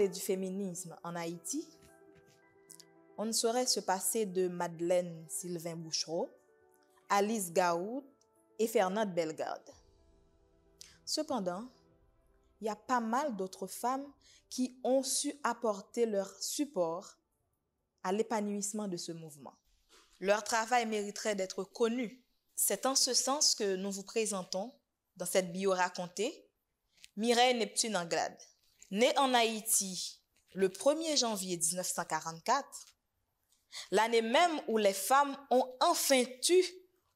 et du féminisme en Haïti, on ne saurait se passer de Madeleine Sylvain Bouchereau, Alice Gaout et Fernande Bellegarde. Cependant, il y a pas mal d'autres femmes qui ont su apporter leur support à l'épanouissement de ce mouvement. Leur travail mériterait d'être connu. C'est en ce sens que nous vous présentons, dans cette bio racontée, Mireille Neptune Anglade. Née en Haïti le 1er janvier 1944, l'année même où les femmes ont enfin eu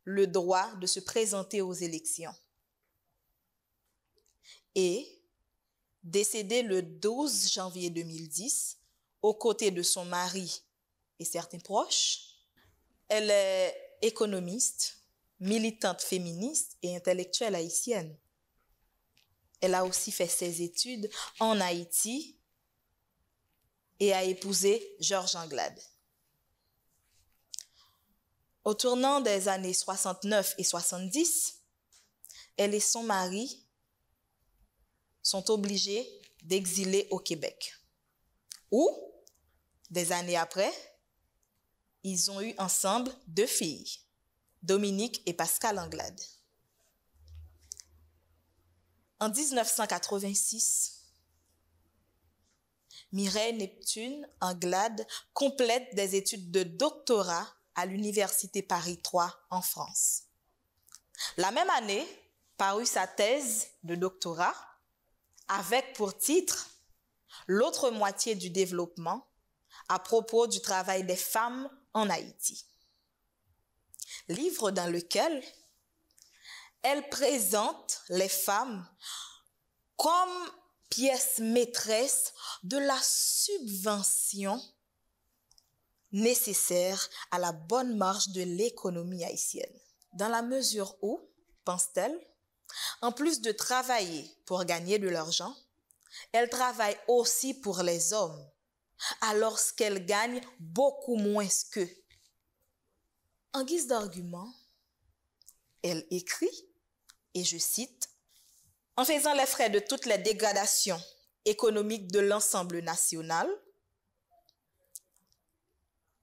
le droit de se présenter aux élections. Et décédée le 12 janvier 2010, aux côtés de son mari et certains proches, elle est économiste, militante féministe et intellectuelle haïtienne. Elle a aussi fait ses études en Haïti et a épousé Georges Anglade. Au tournant des années 69 et 70, elle et son mari sont obligés d'exiler au Québec. Ou, des années après, ils ont eu ensemble deux filles, Dominique et Pascal Anglade. En 1986, Mireille Neptune Anglade complète des études de doctorat à l'Université Paris III en France. La même année, parut sa thèse de doctorat avec pour titre L'autre moitié du développement à propos du travail des femmes en Haïti. Livre dans lequel elle présente les femmes comme pièce maîtresse de la subvention nécessaire à la bonne marche de l'économie haïtienne. Dans la mesure où, pense-t-elle, en plus de travailler pour gagner de l'argent, elle travaille aussi pour les hommes, alors qu'elle gagne beaucoup moins qu'eux. En guise d'argument, elle écrit et je cite, En faisant les frais de toutes les dégradations économiques de l'ensemble national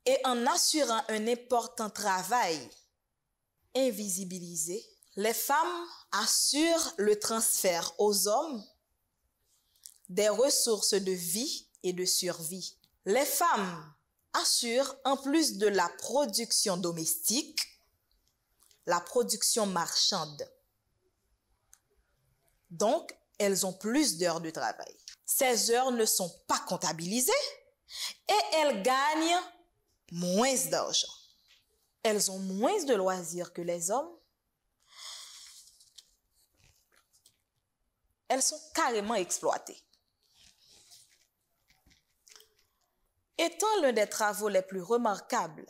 et en assurant un important travail invisibilisé, les femmes assurent le transfert aux hommes des ressources de vie et de survie. Les femmes assurent, en plus de la production domestique, la production marchande. Donc, elles ont plus d'heures de travail. Ces heures ne sont pas comptabilisées et elles gagnent moins d'argent. Elles ont moins de loisirs que les hommes. Elles sont carrément exploitées. Étant l'un des travaux les plus remarquables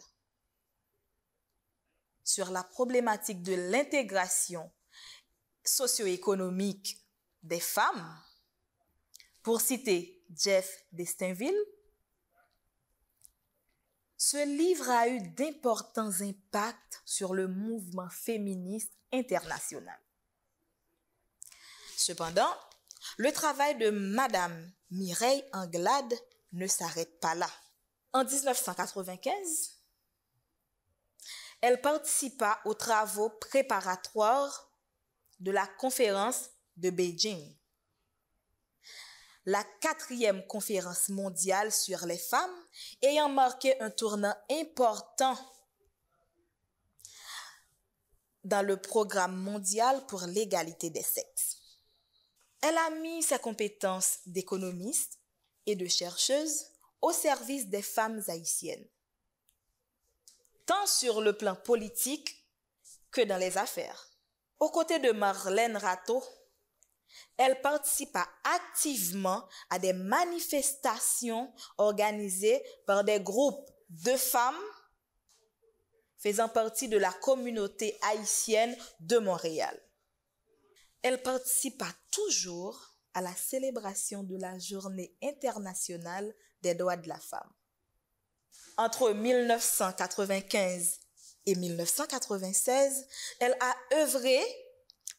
sur la problématique de l'intégration socio-économique des femmes, pour citer Jeff Destinville, ce livre a eu d'importants impacts sur le mouvement féministe international. Cependant, le travail de Madame Mireille Anglade ne s'arrête pas là. En 1995, elle participa aux travaux préparatoires de la conférence de Beijing. La quatrième conférence mondiale sur les femmes ayant marqué un tournant important dans le programme mondial pour l'égalité des sexes. Elle a mis ses compétences d'économiste et de chercheuse au service des femmes haïtiennes, tant sur le plan politique que dans les affaires. Aux côtés de Marlène Rato, elle participa activement à des manifestations organisées par des groupes de femmes faisant partie de la communauté haïtienne de Montréal. Elle participa toujours à la célébration de la Journée internationale des droits de la femme. Entre 1995 et 1996, elle a œuvré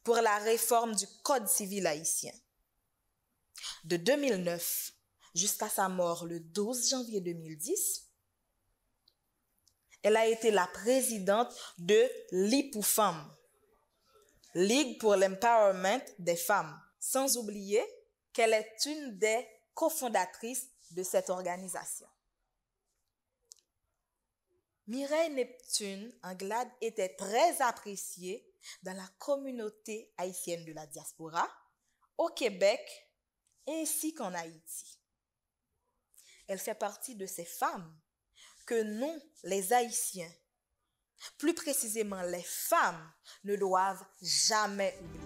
pour la réforme du Code civil haïtien. De 2009 jusqu'à sa mort le 12 janvier 2010, elle a été la présidente de l'IPOUFAM, Ligue pour l'Empowerment des Femmes, sans oublier qu'elle est une des cofondatrices de cette organisation. Mireille Neptune Anglade était très appréciée dans la communauté haïtienne de la diaspora, au Québec ainsi qu'en Haïti. Elle fait partie de ces femmes que nous, les Haïtiens, plus précisément les femmes, ne doivent jamais oublier.